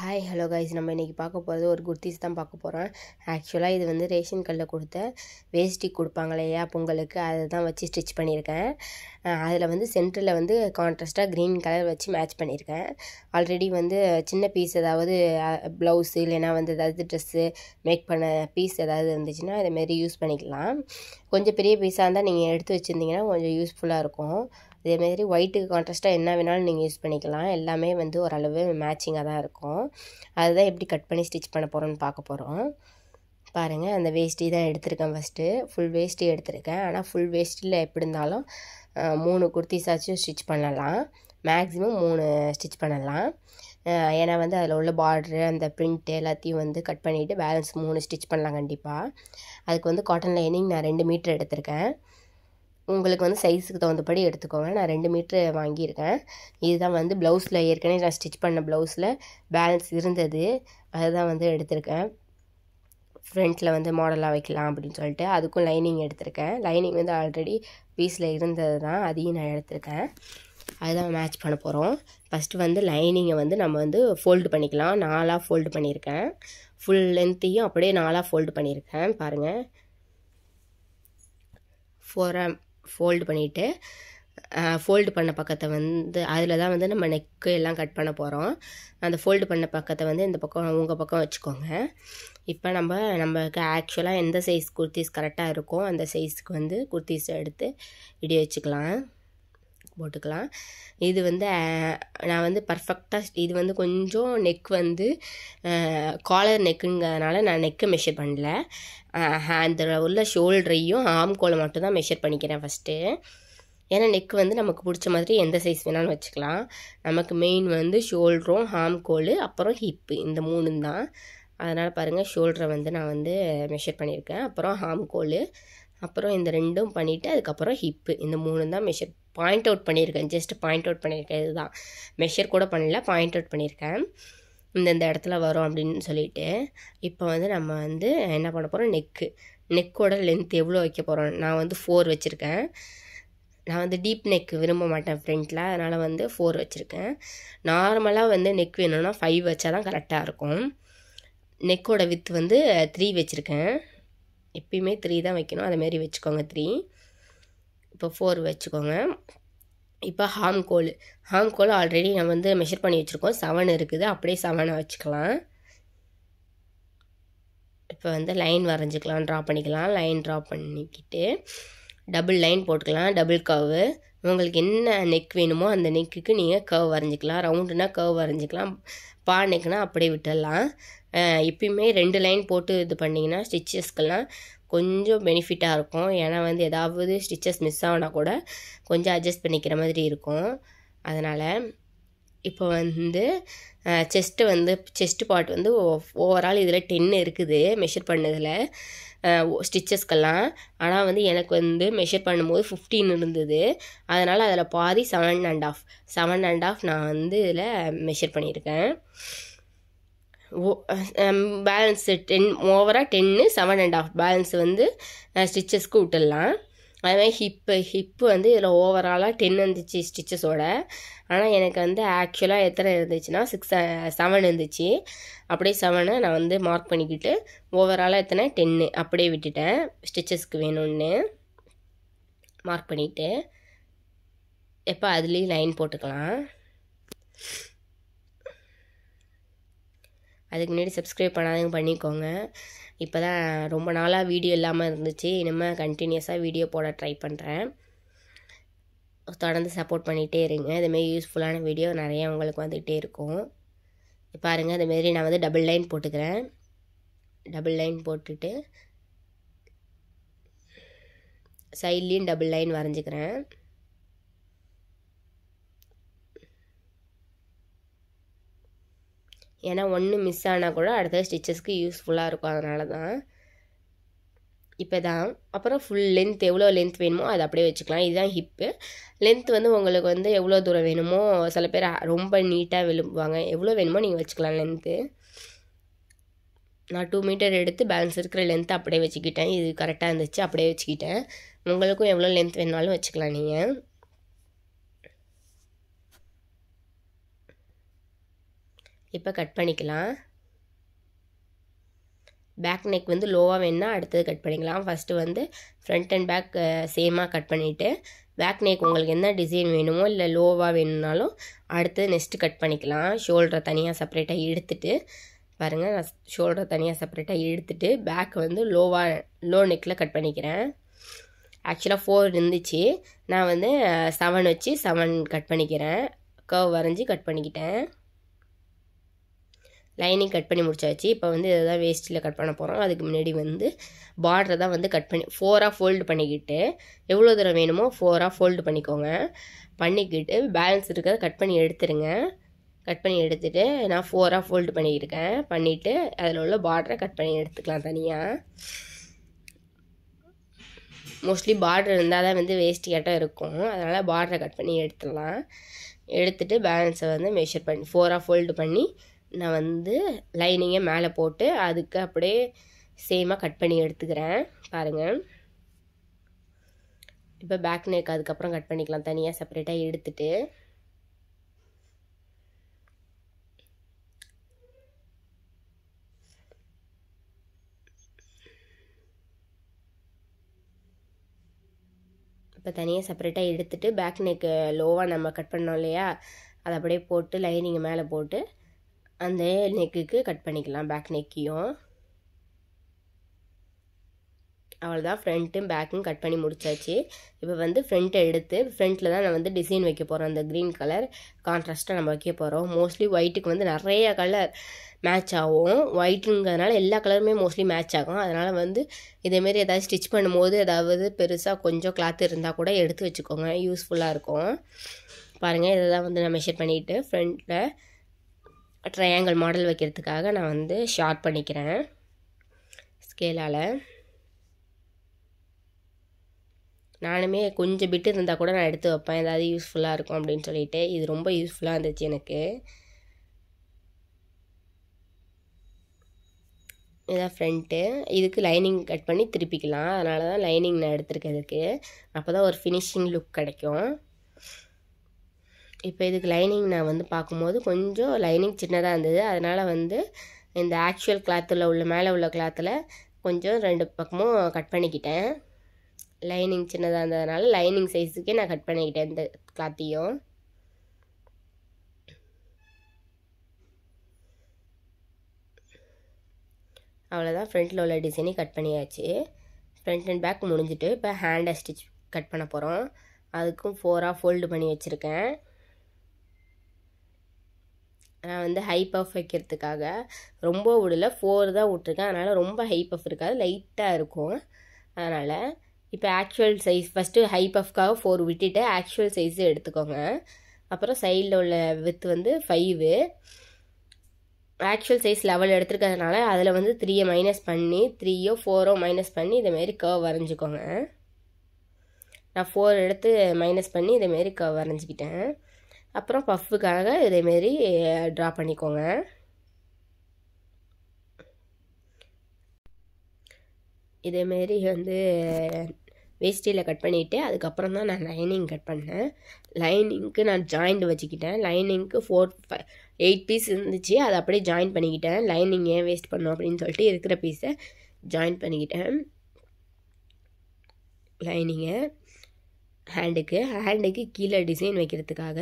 hi hello guys நம்ம இன்றைக்கி பார்க்க போகிறது ஒரு குர்த்திஸ் தான் பார்க்க போகிறோம் ஆக்சுவலாக இது வந்து ரேஷன் கல்லில் கொடுத்த வேஸ்டி கொடுப்பாங்க இல்லையா பொங்கலுக்கு அதை தான் வச்சு ஸ்டிச் பண்ணியிருக்கேன் அதில் வந்து சென்டரில் வந்து கான்ட்ராஸ்ட்டாக க்ரீன் கலர் வச்சு மேட்ச் பண்ணியிருக்கேன் ஆல்ரெடி வந்து சின்ன பீஸ் ஏதாவது ப்ளவுஸு இல்லைனா வந்து ஏதாவது ட்ரெஸ்ஸு மேக் பண்ண பீஸ் ஏதாவது இருந்துச்சுன்னா இதேமாரி யூஸ் பண்ணிக்கலாம் கொஞ்சம் பெரிய பீஸாக இருந்தால் நீங்கள் எடுத்து வச்சுருந்தீங்கன்னா கொஞ்சம் யூஸ்ஃபுல்லாக இருக்கும் அதே மாதிரி ஒயிட்டுக்கு கான்ட்ராஸ்ட்டாக என்ன வேணாலும் நீங்கள் யூஸ் பண்ணிக்கலாம் எல்லாமே வந்து ஓரளவு மேட்சிங்காக தான் இருக்கும் அதுதான் எப்படி கட் பண்ணி ஸ்டிச் பண்ண போகிறோன்னு பார்க்க போகிறோம் பாருங்கள் அந்த வேஷ்டி தான் எடுத்திருக்கேன் ஃபஸ்ட்டு ஃபுல் வேஷ்டி எடுத்திருக்கேன் ஆனால் ஃபுல் வேஷ்டியில் எப்படி இருந்தாலும் மூணு குர்த்திஸாச்சும் ஸ்டிச் பண்ணலாம் மேக்ஸிமம் மூணு ஸ்டிச் பண்ணலாம் ஏன்னா வந்து அதில் உள்ள பார்ட்ரு அந்த ப்ரிண்ட்டு எல்லாத்தையும் வந்து கட் பண்ணிவிட்டு பேலன்ஸ் மூணு ஸ்டிச் பண்ணலாம் கண்டிப்பாக அதுக்கு வந்து காட்டன் லைனிங் நான் ரெண்டு மீட்ரு எடுத்திருக்கேன் உங்களுக்கு வந்து சைஸுக்கு தகுந்தபடி எடுத்துக்கோங்க நான் ரெண்டு மீட்ரு வாங்கியிருக்கேன் இதுதான் வந்து ப்ளவுஸில் ஏற்கனவே நான் ஸ்டிச் பண்ண ப்ளவுஸில் பேலன்ஸ் இருந்தது அதுதான் வந்து எடுத்திருக்கேன் ஃப்ரண்ட்டில் வந்து மாடலாக வைக்கலாம் அப்படின்னு சொல்லிட்டு அதுக்கும் லைனிங் எடுத்திருக்கேன் லைனிங் வந்து ஆல்ரெடி பீஸில் இருந்தது தான் அதையும் நான் எடுத்திருக்கேன் அதுதான் மேட்ச் பண்ண போகிறோம் ஃபஸ்ட்டு வந்து லைனிங்கை வந்து நம்ம வந்து ஃபோல்டு பண்ணிக்கலாம் நாலாக ஃபோல்டு பண்ணியிருக்கேன் ஃபுல் லென்த்தையும் அப்படியே நாலாக ஃபோல்டு பண்ணியிருக்கேன் பாருங்கள் ஃபோராக ஃபோல்டு பண்ணிவிட்டு ஃபோல்டு பண்ண பக்கத்தை வந்து அதில் தான் வந்து நம்ம நெக்கு எல்லாம் கட் பண்ண போகிறோம் அந்த ஃபோல்டு பண்ண பக்கத்தை வந்து இந்த பக்கம் உங்கள் பக்கம் வச்சுக்கோங்க இப்போ நம்ம நம்மளுக்கு ஆக்சுவலாக எந்த சைஸ் குர்த்திஸ் கரெக்டாக இருக்கோ அந்த சைஸ்க்கு வந்து குர்த்திஸை எடுத்து இடி வச்சுக்கலாம் போட்டுக்கலாம் இது வந்து நான் வந்து பர்ஃபெக்டாக இது வந்து கொஞ்சம் நெக் வந்து காலர் நெக்குங்கிறதுனால நான் நெக்கை மெஷர் பண்ணல அந்த உள்ள ஷோல்டரையும் ஆம் கோலை மட்டும் தான் மெஷர் பண்ணிக்கிறேன் ஃபஸ்ட்டு ஏன்னா நெக் வந்து நமக்கு பிடிச்ச மாதிரி எந்த சைஸ் வேணாலும் வச்சுக்கலாம் நமக்கு மெயின் வந்து ஷோல்டரும் ஹாம் கோல் அப்புறம் ஹிப்பு இந்த மூணு தான் அதனால் பாருங்கள் ஷோல்டரை வந்து நான் வந்து மெஷர் பண்ணியிருக்கேன் அப்புறம் ஹாம் கோல் அப்புறம் இந்த ரெண்டும் பண்ணிவிட்டு அதுக்கப்புறம் ஹிப்பு இந்த மூணு தான் மெஷர் பாயிண்ட் அவுட் பண்ணியிருக்கேன் ஜஸ்ட் பாயிண்ட் அவுட் பண்ணியிருக்கேன் இதுதான் மெஷர் கூட பண்ணல பாயிண்ட் அவுட் பண்ணியிருக்கேன் இந்தந்த இடத்துல வரும் அப்படின்னு சொல்லிட்டு இப்போ வந்து நம்ம வந்து என்ன பண்ண போகிறோம் நெக்கு நெக்கோட லென்த் எவ்வளோ வைக்க போகிறோம் நான் வந்து ஃபோர் வச்சுருக்கேன் நான் வந்து டீப் நெக் விரும்ப மாட்டேன் ஃப்ரண்ட்டில் அதனால் வந்து ஃபோர் வச்சுருக்கேன் நார்மலாக வந்து நெக் வேணும்னா ஃபைவ் வச்சால் தான் கரெக்டாக இருக்கும் நெக்கோட வித் வந்து த்ரீ வச்சுருக்கேன் எப்பயுமே த்ரீ தான் வைக்கணும் அதேமாரி வச்சுக்கோங்க த்ரீ இப்போ ஃபோர் வச்சுக்கோங்க இப்போ கோல் ஹாம் கோல் ஆல்ரெடி நம்ம வந்து மெஷர் பண்ணி வச்சுருக்கோம் செவன் இருக்குது அப்படியே செவனை வச்சுக்கலாம் இப்போ வந்து லைன் வரைஞ்சிக்கலாம் ட்ரா பண்ணிக்கலாம் லைன் ட்ரா பண்ணிக்கிட்டு டபுள் லைன் போட்டுக்கலாம் டபுள் கர்வு உங்களுக்கு என்ன நெக் வேணுமோ அந்த நெக்குக்கு நீங்கள் கர்வ் வரைஞ்சிக்கலாம் ரவுண்டுனா கர்வ் வரைஞ்சிக்கலாம் பா நெக்னால் அப்படியே விட்டுடலாம் எப்பயுமே ரெண்டு லைன் போட்டு இது பண்ணிங்கன்னா ஸ்டிச்சஸ்க்கெல்லாம் கொஞ்சம் பெனிஃபிட்டாக இருக்கும் ஏன்னா வந்து ஏதாவது ஸ்டிச்சஸ் மிஸ் ஆகுனா கூட கொஞ்சம் அட்ஜஸ்ட் பண்ணிக்கிற மாதிரி இருக்கும் அதனால் இப்போ வந்து செஸ்ட்டு வந்து செஸ்ட்டு பார்ட் வந்து ஓவரால் இதில் டென்னு இருக்குது மெஷர் பண்ணதில் ஸ்டிச்சஸ்க்கெல்லாம் ஆனால் வந்து எனக்கு வந்து மெஷர் பண்ணும்போது ஃபிஃப்டீன் இருந்தது அதனால் அதில் பாதி seven and half seven and half நான் வந்து இதில் மெஷர் பண்ணியிருக்கேன் பேலன்ஸு டென் ஓவராக டென்னு செவன் அண்ட் ஆஃப் பேலன்ஸ் வந்து ஸ்டிச்சஸ்க்கு விட்டுடலாம் அதுமாதிரி ஹிப்பு ஹிப்பு வந்து இதில் ஓவராலாக டென் இருந்துச்சு ஸ்டிச்சஸோட ஆனால் எனக்கு வந்து ஆக்சுவலாக எத்தனை இருந்துச்சுன்னா சிக்ஸ் செவன் இருந்துச்சு அப்படியே செவனை நான் வந்து மார்க் பண்ணிக்கிட்டு ஓவராலாக எத்தனை டென்னு அப்படியே விட்டுட்டேன் ஸ்டிச்சஸ்க்கு வேணும்னு மார்க் பண்ணிவிட்டு எப்போ அதுலேயும் லைன் போட்டுக்கலாம் அதுக்கு முன்னாடி சப்ஸ்கிரைப் பண்ணாதவங்க பண்ணிக்கோங்க இப்போ தான் ரொம்ப நாளாக வீடியோ இல்லாமல் இருந்துச்சு இனிமேல் கண்டினியூஸாக வீடியோ போட ட்ரை பண்ணுறேன் தொடர்ந்து சப்போர்ட் பண்ணிகிட்டே இருங்க இதுமாரி யூஸ்ஃபுல்லான வீடியோ நிறையா உங்களுக்கு வந்துகிட்டே இருக்கும் பாருங்கள் அதுமாரி நான் வந்து டபுள் லைன் போட்டுக்கிறேன் டபுள் லைன் போட்டுட்டு சைட்லேயும் டபுள் லைன் வரைஞ்சிக்கிறேன் ஏன்னா ஒன்று மிஸ் ஆனால் கூட அடுத்த ஸ்டிச்சஸ்க்கு யூஸ்ஃபுல்லாக இருக்கும் அதனால தான் இப்போ தான் அப்புறம் ஃபுல் லென்த் எவ்வளோ லென்த் வேணுமோ அதை அப்படியே வச்சுக்கலாம் இதுதான் ஹிப்பு லென்த் வந்து உங்களுக்கு வந்து எவ்வளோ தூரம் வேணுமோ சில பேர் ரொம்ப நீட்டாக விழுப்புவாங்க எவ்வளோ வேணுமோ நீங்கள் வச்சுக்கலாம் லென்த்து நான் டூ மீட்டர் எடுத்து பேலன்ஸ் இருக்கிற லென்த்தை அப்படியே வச்சுக்கிட்டேன் இது கரெக்டாக இருந்துச்சு அப்படியே வச்சுக்கிட்டேன் உங்களுக்கும் எவ்வளோ லென்த் வேணாலும் வச்சுக்கலாம் நீங்கள் இப்போ கட் பண்ணிக்கலாம் பேக் நெக் வந்து லோவாக வேணுன்னா அடுத்தது கட் பண்ணிக்கலாம் ஃபஸ்ட்டு வந்து ஃப்ரண்ட் அண்ட் பேக் சேமாக கட் பண்ணிவிட்டு பேக் நெக் உங்களுக்கு என்ன டிசைன் வேணுமோ இல்லை லோவாக வேணும்னாலும் அடுத்து நெக்ஸ்ட்டு கட் பண்ணிக்கலாம் ஷோல்டரை தனியாக செப்பரேட்டாக எடுத்துட்டு பாருங்கள் நான் ஷோல்டரை தனியாக செப்பரேட்டாக எடுத்துட்டு பேக் வந்து லோவாக லோ நெக்கில் கட் பண்ணிக்கிறேன் ஆக்சுவலாக ஃபோர் இருந்துச்சு நான் வந்து செவன் வச்சு செவன் கட் பண்ணிக்கிறேன் கர்வ் வரைஞ்சி கட் பண்ணிக்கிட்டேன் லைனிங் கட் பண்ணி முடிச்சாச்சு இப்போ வந்து இதை வேஸ்ட்டில் கட் பண்ண போகிறோம் அதுக்கு முன்னாடி வந்து பார்டரை தான் வந்து கட் பண்ணி ஃபோராக ஃபோல்டு பண்ணிக்கிட்டு எவ்வளோ தூரம் வேணுமோ ஃபோராக ஃபோல்டு பண்ணிக்கோங்க பண்ணிக்கிட்டு பேலன்ஸ் இருக்கிறத கட் பண்ணி எடுத்துருங்க கட் பண்ணி எடுத்துகிட்டு நான் ஃபோராக ஃபோல்டு பண்ணியிருக்கேன் பண்ணிவிட்டு அதில் உள்ள பார்டரை கட் பண்ணி எடுத்துக்கலாம் தனியாக மோஸ்ட்லி பார்டர் இருந்தால் தான் வந்து வேஸ்ட் இருக்கும் அதனால் பார்டரை கட் பண்ணி எடுத்துடலாம் எடுத்துகிட்டு பேலன்ஸை வந்து மெஷர் பண்ணி ஃபோராக ஃபோல்டு பண்ணி நான் வந்து லைனிங்கை மேலே போட்டு அதுக்கு அப்படியே சேமாக கட் பண்ணி எடுத்துக்கிறேன் பாருங்கள் இப்போ பேக் நெக் அதுக்கப்புறம் கட் பண்ணிக்கலாம் தனியாக செப்பரேட்டாக எடுத்துட்டு இப்போ தனியாக செப்பரேட்டாக எடுத்துகிட்டு பேக் நெக்கு லோவாக நம்ம கட் பண்ணோம் இல்லையா அதை அப்படியே போட்டு லைனிங் மேலே போட்டு அந்த நெக்குக்கு கட் பண்ணிக்கலாம் பேக் நெக்கையும் அவ்வளோதான் ஃப்ரண்ட்டும் பேக்கும் கட் பண்ணி முடிச்சாச்சு இப்போ வந்து ஃப்ரண்ட்டை எடுத்து ஃப்ரண்ட்டில் தான் நான் வந்து டிசைன் வைக்க போகிறோம் அந்த க்ரீன் கலர் கான்ட்ராஸ்ட்டாக நம்ம வைக்க போகிறோம் மோஸ்ட்லி ஒயிட்டுக்கு வந்து நிறைய கலர் மேட்ச் ஆகும் ஒயிட்டுங்கிறதுனால எல்லா கலருமே மோஸ்ட்லி மேட்ச் ஆகும் அதனால் வந்து இதேமாரி ஏதாவது ஸ்டிச் பண்ணும்போது ஏதாவது பெருசாக கொஞ்சம் கிளாத் இருந்தால் கூட எடுத்து வச்சுக்கோங்க யூஸ்ஃபுல்லாக இருக்கும் பாருங்கள் இதை தான் வந்து நான் மெஷர் பண்ணிவிட்டு ஃப்ரண்ட்டில் ட்ரையாங்கிள் மாடல் வைக்கிறதுக்காக நான் வந்து ஷார்ட் பண்ணிக்கிறேன் ஸ்கேலால் நானுமே கொஞ்சம் பிட்டு இருந்தால் கூட நான் எடுத்து வைப்பேன் ஏதாவது யூஸ்ஃபுல்லாக இருக்கும் அப்படின்னு சொல்லிட்டு இது ரொம்ப யூஸ்ஃபுல்லாக இருந்துச்சு எனக்கு இதான் ஃப்ரண்ட்டு இதுக்கு லைனிங் கட் பண்ணி திருப்பிக்கலாம் அதனால தான் லைனிங் நான் எடுத்துருக்கேன் இதுக்கு அப்போ தான் ஒரு ஃபினிஷிங் லுக் கிடைக்கும் இப்போ இதுக்கு லைனிங் நான் வந்து பார்க்கும்போது கொஞ்சம் லைனிங் சின்னதாக இருந்தது அதனால் வந்து இந்த ஆக்சுவல் கிளாத்தில் உள்ள மேலே உள்ள கிளாத்தில் கொஞ்சம் ரெண்டு பக்கமும் கட் பண்ணிக்கிட்டேன் லைனிங் சின்னதாக இருந்ததுனால லைனிங் சைஸுக்கே நான் கட் பண்ணிக்கிட்டேன் இந்த கிளாத்தையும் அவ்வளோதான் ஃப்ரண்ட்டில் உள்ள டிசைனையும் கட் பண்ணியாச்சு ஃப்ரண்ட் அண்ட் பேக் முடிஞ்சிட்டு இப்போ ஹேண்டை ஸ்டிச் கட் பண்ண போகிறோம் அதுக்கும் ஃபோராக ஃபோல்டு பண்ணி வச்சுருக்கேன் நான் வந்து ஹை பஃப் வைக்கிறதுக்காக ரொம்ப விடல ஃபோர் தான் விட்ருக்கேன் அதனால் ரொம்ப ஹை பஃப் இருக்காது லைட்டாக இருக்கும் அதனால் இப்போ ஆக்சுவல் சைஸ் ஃபஸ்ட்டு ஹை பஃப்காக ஃபோர் விட்டுட்டு ஆக்சுவல் சைஸ் எடுத்துக்கோங்க அப்புறம் சைடில் உள்ள வித் வந்து ஃபைவு ஆக்சுவல் சைஸ் லெவல் எடுத்துருக்கிறதுனால அதில் வந்து த்ரீயை மைனஸ் பண்ணி த்ரீயோ ஃபோரோ மைனஸ் பண்ணி இதேமாரி கர்வ் வரைஞ்சிக்கோங்க நான் ஃபோர் எடுத்து மைனஸ் பண்ணி இதேமாரி கர்வ் வரைஞ்சிக்கிட்டேன் அப்புறம் பஃப்புக்காக இதேமாரி ட்ரா பண்ணிக்கோங்க இதேமாரி வந்து வேஸ்டியில் கட் பண்ணிவிட்டு அதுக்கப்புறம் தான் நான் லைனிங் கட் பண்ணேன் லைனிங்க்கு நான் ஜாயிண்ட் வச்சுக்கிட்டேன் லைனிங்க்கு ஃபோர் எயிட் பீஸ் இருந்துச்சு அதை அப்படியே ஜாயின் பண்ணிக்கிட்டேன் லைனிங் ஏன் வேஸ்ட் பண்ணோம் அப்படின்னு சொல்லிட்டு இருக்கிற பீஸை ஜாயின் பண்ணிக்கிட்டேன் லைனிங்கை ஹேண்டுக்கு ஹேண்டுக்கு கீழே டிசைன் வைக்கிறதுக்காக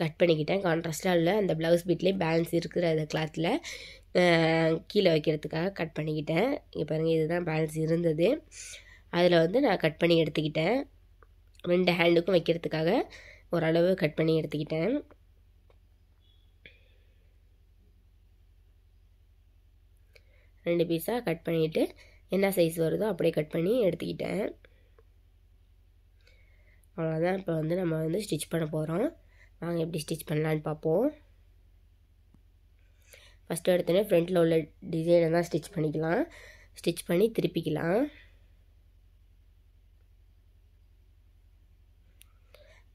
கட் பண்ணிக்கிட்டேன் கான்ட்ராஸ்டாக இல்லை அந்த ப்ளவுஸ் பீட்லேயே பேலன்ஸ் இருக்கிற அந்த கிளாத்தில் கீழே வைக்கிறதுக்காக கட் பண்ணிக்கிட்டேன் இங்கே பாருங்கள் இதுதான் பேலன்ஸ் இருந்தது அதில் வந்து நான் கட் பண்ணி எடுத்துக்கிட்டேன் ரெண்டு ஹேண்டுக்கும் வைக்கிறதுக்காக ஓரளவு கட் பண்ணி எடுத்துக்கிட்டேன் ரெண்டு பீஸாக கட் பண்ணிவிட்டு என்ன சைஸ் வருதோ அப்படியே கட் பண்ணி எடுத்துக்கிட்டேன் அவ்வளோதான் இப்போ வந்து நம்ம வந்து ஸ்டிச் பண்ண போகிறோம் நாங்கள் எப்படி ஸ்டிச் பண்ணலான்னு பார்ப்போம் ஃபஸ்ட்டு எடுத்தோடனே ஃப்ரண்டில் உள்ள டிசைனை தான் ஸ்டிச் பண்ணிக்கலாம் ஸ்டிச் பண்ணி திருப்பிக்கலாம்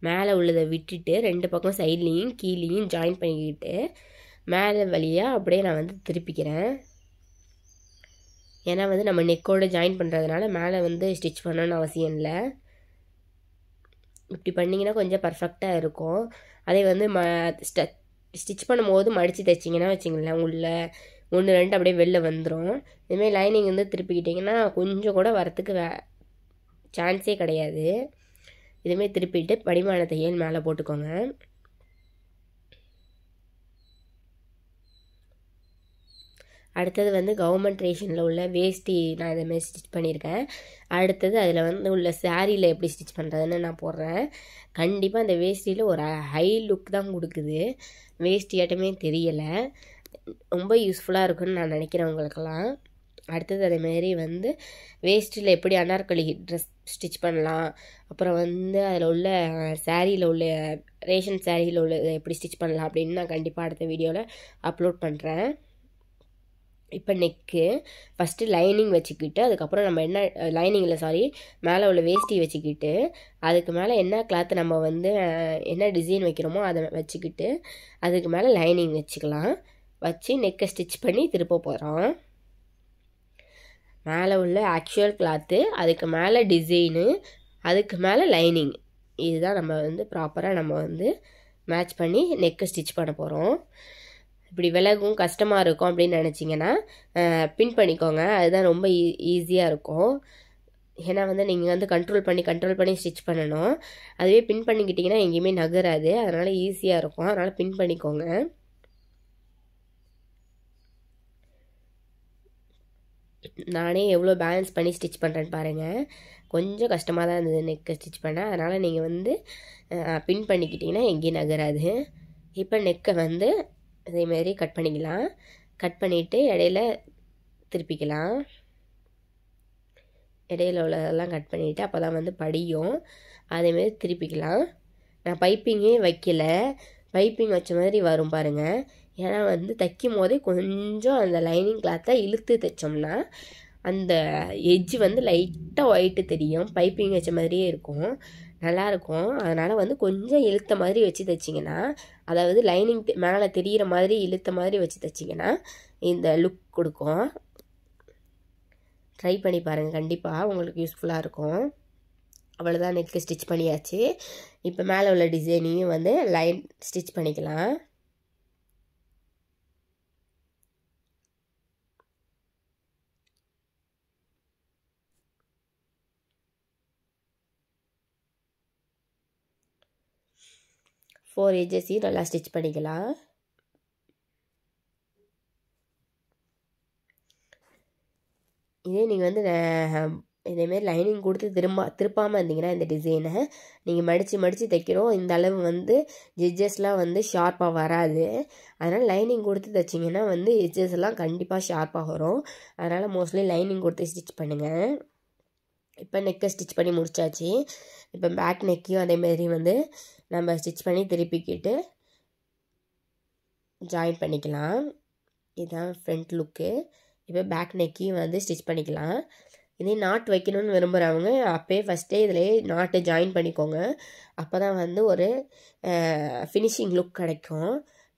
மேலே உள்ளதை விட்டுட்டு ரெண்டு பக்கம் சைட்லேயும் கீழேயும் ஜாயின் பண்ணிக்கிட்டு மேலே வழியாக அப்படியே நான் வந்து திருப்பிக்கிறேன் ஏன்னா வந்து நம்ம நெக்கோடு ஜாயின் பண்ணுறதுனால மேலே வந்து ஸ்டிச் பண்ணணும்னு அவசியம் இல்லை இப்படி பண்ணிங்கன்னா கொஞ்சம் பர்ஃபெக்டாக இருக்கும் அதே வந்து ம ஸ்ட ஸ்டிச் பண்ணும்போது மடித்து தைச்சிங்கன்னா வச்சிங்களேன் உள்ள ஒன்று ரெண்டு அப்படியே வெளில வந்துடும் இதுமாதிரி லைனிங் வந்து திருப்பிக்கிட்டிங்கன்னா கொஞ்சம் கூட வரத்துக்கு வே சான்ஸே கிடையாது இதுமாரி திருப்பிட்டு படிமான தையல் மேலே போட்டுக்கோங்க அடுத்தது வந்து கவர்மெண்ட் ரேஷனில் உள்ள வேஷ்டி நான் இதை மாதிரி ஸ்டிச் பண்ணியிருக்கேன் அடுத்தது அதில் வந்து உள்ள சாரியில் எப்படி ஸ்டிச் பண்ணுறதுன்னு நான் போடுறேன் கண்டிப்பாக அந்த வேஷ்டியில் ஒரு ஹை லுக் தான் கொடுக்குது ஆட்டமே தெரியலை ரொம்ப யூஸ்ஃபுல்லாக இருக்குன்னு நான் நினைக்கிறேன் உங்களுக்கெல்லாம் அடுத்தது அதேமாரி வந்து வேஸ்ட்டில் எப்படி அனார்கலி ட்ரெஸ் ஸ்டிச் பண்ணலாம் அப்புறம் வந்து அதில் உள்ள சாரியில் உள்ள ரேஷன் சேரீயில் உள்ள எப்படி ஸ்டிச் பண்ணலாம் அப்படின்னு நான் கண்டிப்பாக அடுத்த வீடியோவில் அப்லோட் பண்ணுறேன் இப்போ நெக்கு ஃபஸ்ட்டு லைனிங் வச்சுக்கிட்டு அதுக்கப்புறம் நம்ம என்ன லைனிங்கில் சாரி மேலே உள்ள வேஷ்டி வச்சுக்கிட்டு அதுக்கு மேலே என்ன கிளாத் நம்ம வந்து என்ன டிசைன் வைக்கிறோமோ அதை வச்சுக்கிட்டு அதுக்கு மேலே லைனிங் வச்சுக்கலாம் வச்சு நெக்கை ஸ்டிச் பண்ணி திருப்ப போகிறோம் மேலே உள்ள ஆக்சுவல் கிளாத்து அதுக்கு மேலே டிசைனு அதுக்கு மேலே லைனிங் இதுதான் நம்ம வந்து ப்ராப்பராக நம்ம வந்து மேட்ச் பண்ணி நெக்கை ஸ்டிச் பண்ண போகிறோம் இப்படி விலகும் கஷ்டமாக இருக்கும் அப்படின்னு நினச்சிங்கன்னா பின் பண்ணிக்கோங்க அதுதான் ரொம்ப ஈ ஈஸியாக இருக்கும் ஏன்னா வந்து நீங்கள் வந்து கண்ட்ரோல் பண்ணி கண்ட்ரோல் பண்ணி ஸ்டிச் பண்ணணும் அதுவே பின் பண்ணிக்கிட்டிங்கன்னா எங்கேயுமே நகராது அதனால் ஈஸியாக இருக்கும் அதனால் பின் பண்ணிக்கோங்க நானே எவ்வளோ பேலன்ஸ் பண்ணி ஸ்டிச் பண்ணுறேன்னு பாருங்கள் கொஞ்சம் கஷ்டமாக தான் இருந்தது நெக் ஸ்டிச் பண்ண அதனால் நீங்கள் வந்து பின் பண்ணிக்கிட்டிங்கன்னா எங்கேயும் நகராது இப்போ நெக்கை வந்து அதே மாதிரி கட் பண்ணிக்கலாம் கட் பண்ணிவிட்டு இடையில திருப்பிக்கலாம் இடையில உள்ளதெல்லாம் கட் பண்ணிவிட்டு அப்போ தான் வந்து படியும் அதேமாரி திருப்பிக்கலாம் நான் பைப்பிங்கே வைக்கல பைப்பிங் வச்ச மாதிரி வரும் பாருங்கள் ஏன்னா வந்து தைக்கும் போதே கொஞ்சம் அந்த லைனிங் கிளாத்தை இழுத்து தைச்சோம்னா அந்த எஜ்ஜு வந்து லைட்டாக ஒயிட்டு தெரியும் பைப்பிங் வச்ச மாதிரியே இருக்கும் நல்லாயிருக்கும் அதனால் வந்து கொஞ்சம் இழுத்த மாதிரி வச்சு தைச்சிங்கன்னா அதாவது லைனிங் மேலே தெரிகிற மாதிரி இழுத்த மாதிரி வச்சு தைச்சிங்கன்னா இந்த லுக் கொடுக்கும் ட்ரை பண்ணி பாருங்கள் கண்டிப்பாக உங்களுக்கு யூஸ்ஃபுல்லாக இருக்கும் அவ்வளோதான் நெக்கு ஸ்டிச் பண்ணியாச்சு இப்போ மேலே உள்ள டிசைனையும் வந்து லைன் ஸ்டிச் பண்ணிக்கலாம் ஃபோர் ஏஜஸையும் நல்லா ஸ்டிச் பண்ணிக்கலாம் இதே நீங்கள் வந்து இதேமாரி லைனிங் கொடுத்து திரும்ப திருப்பாமல் இருந்தீங்கன்னா இந்த டிசைனை நீங்கள் மடித்து மடித்து தைக்கிறோம் இந்த அளவு வந்து எஜ்ஜஸ்லாம் வந்து ஷார்ப்பாக வராது அதனால் லைனிங் கொடுத்து தைச்சிங்கன்னா வந்து எஜ்ஜஸ் எல்லாம் கண்டிப்பாக ஷார்ப்பாக வரும் அதனால் மோஸ்ட்லி லைனிங் கொடுத்து ஸ்டிச் பண்ணுங்கள் இப்போ நெக்கை ஸ்டிச் பண்ணி முடித்தாச்சு இப்போ பேக் நெக்கையும் அதேமாரி வந்து நம்ம ஸ்டிச் பண்ணி திருப்பிக்கிட்டு ஜாயின் பண்ணிக்கலாம் இதுதான் ஃப்ரண்ட் லுக்கு இப்போ பேக் நெக்கையும் வந்து ஸ்டிச் பண்ணிக்கலாம் இதே நாட் வைக்கணும்னு விரும்புகிறவங்க அப்போயே ஃபஸ்ட்டே இதிலே நாட்டை ஜாயின் பண்ணிக்கோங்க அப்போ தான் வந்து ஒரு ஃபினிஷிங் லுக் கிடைக்கும்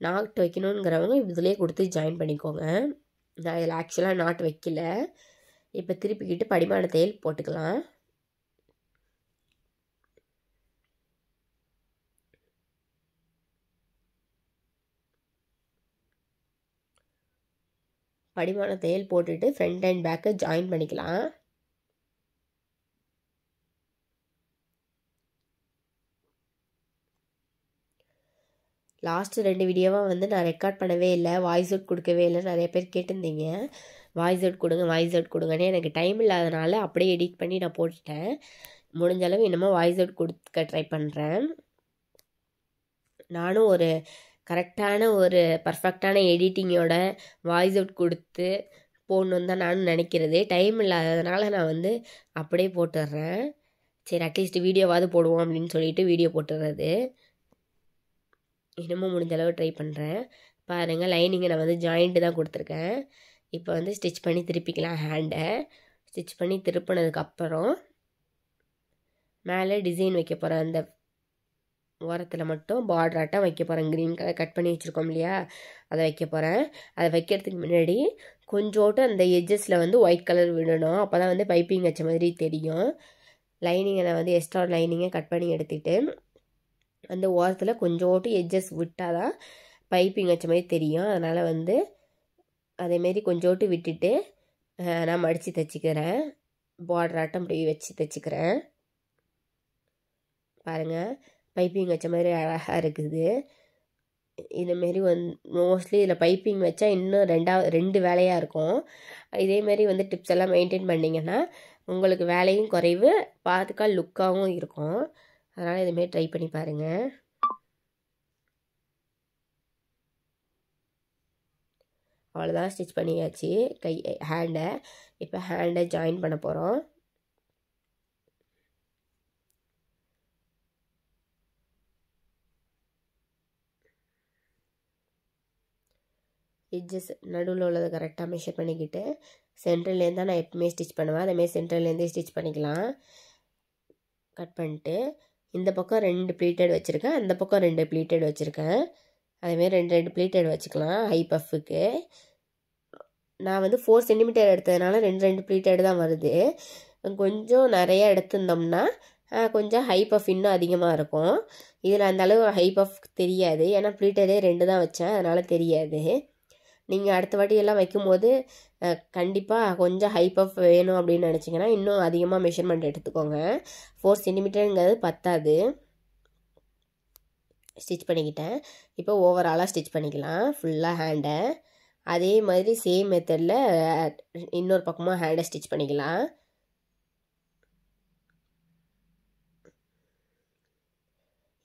நாட் வைக்கணுங்கிறவங்க இதிலே கொடுத்து ஜாயின் பண்ணிக்கோங்க நான் இதில் ஆக்சுவலாக நாட் வைக்கல இப்போ திருப்பிக்கிட்டு படிமான தையல் போட்டுக்கலாம் படிமான தையல் போட்டுட்டு ஃப்ரண்ட் அண்ட் பேக்கை ஜாயின் பண்ணிக்கலாம் லாஸ்ட்டு ரெண்டு வீடியோவாக வந்து நான் ரெக்கார்ட் பண்ணவே இல்லை வாய்ஸ் அவுட் கொடுக்கவே இல்லை நிறைய பேர் கேட்டிருந்தீங்க வாய்ஸ் அவுட் கொடுங்க வாய்ஸ் அவுட் கொடுங்கன்னு எனக்கு டைம் இல்லாதனால அப்படியே எடிட் பண்ணி நான் போட்டுட்டேன் முடிஞ்சளவு அளவு என்னமோ வாய்ஸ் அவுட் கொடுக்க ட்ரை பண்ணுறேன் நானும் ஒரு கரெக்டான ஒரு பர்ஃபெக்டான எடிட்டிங்கோட வாய்ஸ் அவுட் கொடுத்து போடணும் தான் நானும் நினைக்கிறது டைம் இல்லாததுனால நான் வந்து அப்படியே போட்டுடுறேன் சரி அட்லீஸ்ட் வீடியோவாவது போடுவோம் அப்படின்னு சொல்லிட்டு வீடியோ போட்டுடுறது இன்னமும் முடிஞ்ச அளவு ட்ரை பண்ணுறேன் பாருங்கள் லைனிங்கை நான் வந்து ஜாயிண்ட்டு தான் கொடுத்துருக்கேன் இப்போ வந்து ஸ்டிச் பண்ணி திருப்பிக்கலாம் ஹேண்டை ஸ்டிச் பண்ணி திருப்பினதுக்கப்புறம் மேலே டிசைன் வைக்க போகிறேன் அந்த ஓரத்தில் மட்டும் ஆட்டம் வைக்க போகிறேன் க்ரீன் கலர் கட் பண்ணி வச்சுருக்கோம் இல்லையா அதை வைக்க போகிறேன் அதை வைக்கிறதுக்கு முன்னாடி கொஞ்சோட்டு அந்த எஜ்ஜஸில் வந்து ஒயிட் கலர் விடணும் அப்போ தான் வந்து பைப்பிங் வச்ச மாதிரி தெரியும் லைனிங்கை நான் வந்து எக்ஸ்ட்ரா லைனிங்கை கட் பண்ணி எடுத்துகிட்டு அந்த ஓரத்தில் கொஞ்சோட்டு எஜ்ஜஸ் விட்டால் தான் பைப்பிங் வச்ச மாதிரி தெரியும் அதனால் வந்து அதேமாரி கொஞ்சோட்டு விட்டுட்டு நான் மடித்து தைச்சிக்கிறேன் ஆட்டம் அப்படி வச்சு தைச்சிக்கிறேன் பாருங்கள் பைப்பிங் வச்ச மாதிரி அழகாக இருக்குது இதுமாரி வந் மோஸ்ட்லி இதில் பைப்பிங் வச்சா இன்னும் ரெண்டாவது ரெண்டு வேலையாக இருக்கும் இதேமாரி வந்து டிப்ஸ் எல்லாம் மெயின்டைன் பண்ணிங்கன்னா உங்களுக்கு வேலையும் குறைவு பார்த்துக்கா லுக்காகவும் இருக்கும் அதனால் இதுமாரி ட்ரை பண்ணி பாருங்கள் அவ்வளோதான் ஸ்டிச் பண்ணியாச்சு கை ஹேண்டை இப்போ ஹேண்டை ஜாயின் பண்ண போகிறோம் எட்ஜஸ் நடுவில் உள்ளதை கரெக்டாக மெஷர் பண்ணிக்கிட்டு சென்ட்ரல்லேருந்து தான் நான் எப்பவுமே ஸ்டிச் பண்ணுவேன் அதேமாரி சென்ட்ரல்லேருந்தே ஸ்டிச் பண்ணிக்கலாம் கட் பண்ணிட்டு இந்த பக்கம் ரெண்டு ப்ளீட்டட் வச்சுருக்கேன் அந்த பக்கம் ரெண்டு ப்ளீட்டட் வச்சுருக்கேன் அதேமாதிரி ரெண்டு ரெண்டு எடுத்து வச்சுக்கலாம் ஹை பஃப்புக்கு நான் வந்து ஃபோர் சென்டிமீட்டர் எடுத்ததுனால ரெண்டு ரெண்டு பிளேட்டட் தான் வருது கொஞ்சம் நிறையா எடுத்திருந்தோம்னா கொஞ்சம் ஹை பஃப் இன்னும் அதிகமாக இருக்கும் இதில் அந்தளவு ஹை பஃப் தெரியாது ஏன்னா ப்ளீட்டடே ரெண்டு தான் வச்சேன் அதனால் தெரியாது நீங்கள் அடுத்த வாட்டி எல்லாம் வைக்கும்போது கண்டிப்பாக கொஞ்சம் ஹை பஃப் வேணும் அப்படின்னு நினச்சிங்கன்னா இன்னும் அதிகமாக மெஷர்மெண்ட் எடுத்துக்கோங்க ஃபோர் சென்டிமீட்டருங்கிறது பத்தாது ஸ்டிச் பண்ணிக்கிட்டேன் இப்போ ஓவராலாக ஸ்டிச் பண்ணிக்கலாம் ஃபுல்லாக ஹேண்டை அதே மாதிரி சேம் மெத்தடில் இன்னொரு பக்கமாக ஹேண்டை ஸ்டிச் பண்ணிக்கலாம்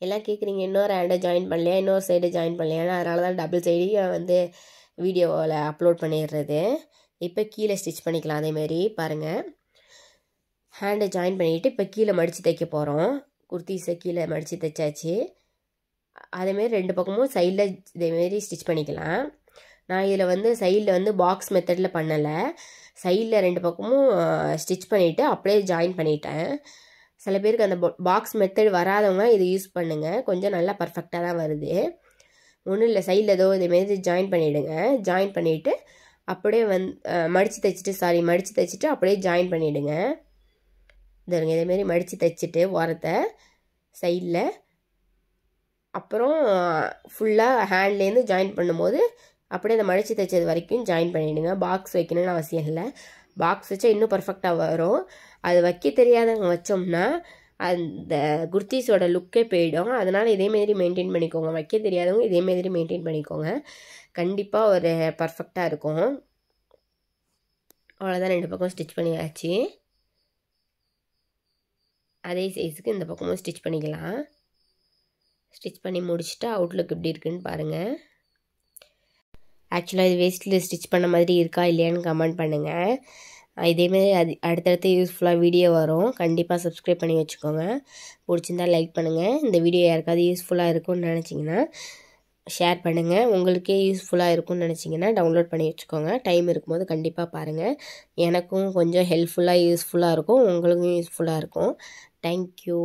எல்லாம் கேட்குறீங்க இன்னொரு ஹேண்டை ஜாயின் பண்ணலையா இன்னொரு சைடு ஜாயின் பண்ணலையான்னு அதனால தான் டபுள் சைடையும் வந்து வீடியோவில் அப்லோட் பண்ணிடுறது இப்போ கீழே ஸ்டிச் பண்ணிக்கலாம் அதேமாரி பாருங்கள் ஹேண்டை ஜாயின் பண்ணிவிட்டு இப்போ கீழே மடித்து தைக்க போகிறோம் குர்த்தீஸை கீழே மடித்து தைச்சாச்சு அதேமாரி ரெண்டு பக்கமும் சைடில் இதேமாரி ஸ்டிச் பண்ணிக்கலாம் நான் இதில் வந்து சைடில் வந்து பாக்ஸ் மெத்தடில் பண்ணலை சைடில் ரெண்டு பக்கமும் ஸ்டிச் பண்ணிவிட்டு அப்படியே ஜாயின் பண்ணிட்டேன் சில பேருக்கு அந்த பாக்ஸ் மெத்தட் வராதவங்க இதை யூஸ் பண்ணுங்கள் கொஞ்சம் நல்லா பர்ஃபெக்டாக தான் வருது ஒன்றும் இல்லை சைடில் ஏதோ இதேமாரி ஜாயின் பண்ணிவிடுங்க ஜாயின் பண்ணிவிட்டு அப்படியே வந் மடித்து தைச்சிட்டு சாரி மடித்து தைச்சிட்டு அப்படியே ஜாயின் பண்ணிவிடுங்க இதேமாரி மடித்து தைச்சிட்டு ஓரத்தை சைடில் அப்புறம் ஃபுல்லாக ஹேண்ட்லேருந்து ஜாயின் பண்ணும்போது அப்படியே அந்த மடித்து தைச்சது வரைக்கும் ஜாயின் பண்ணிவிடுங்க பாக்ஸ் வைக்கணும்னு அவசியம் இல்லை பாக்ஸ் வச்சா இன்னும் பர்ஃபெக்டாக வரும் அது வைக்க தெரியாதவங்க வச்சோம்னா அந்த குர்த்தீஸோட லுக்கே போயிடும் அதனால் இதேமாதிரி மெயின்டைன் பண்ணிக்கோங்க வைக்க தெரியாதவங்க இதேமாதிரி மெயின்டைன் பண்ணிக்கோங்க கண்டிப்பாக ஒரு பர்ஃபெக்டாக இருக்கும் அவ்வளோதான் ரெண்டு பக்கம் ஸ்டிச் பண்ணியாச்சு அதே சைஸுக்கு இந்த பக்கமும் ஸ்டிச் பண்ணிக்கலாம் ஸ்டிச் பண்ணி முடிச்சுட்டு அவுட்லுக் எப்படி இருக்குன்னு பாருங்கள் ஆக்சுவலாக இது வேஸ்ட்டில் ஸ்டிச் பண்ண மாதிரி இருக்கா இல்லையான்னு கமெண்ட் பண்ணுங்கள் இதேமாரி அது அடுத்தடுத்து யூஸ்ஃபுல்லாக வீடியோ வரும் கண்டிப்பாக சப்ஸ்கிரைப் பண்ணி வச்சுக்கோங்க பிடிச்சிருந்தா லைக் பண்ணுங்கள் இந்த வீடியோ யாருக்காவது யூஸ்ஃபுல்லாக இருக்கும்னு நினச்சிங்கன்னா ஷேர் பண்ணுங்கள் உங்களுக்கே யூஸ்ஃபுல்லாக இருக்கும்னு நினச்சிங்கன்னா டவுன்லோட் பண்ணி வச்சுக்கோங்க டைம் இருக்கும்போது கண்டிப்பாக பாருங்கள் எனக்கும் கொஞ்சம் ஹெல்ப்ஃபுல்லாக யூஸ்ஃபுல்லாக இருக்கும் உங்களுக்கும் யூஸ்ஃபுல்லாக இருக்கும் தேங்க்யூ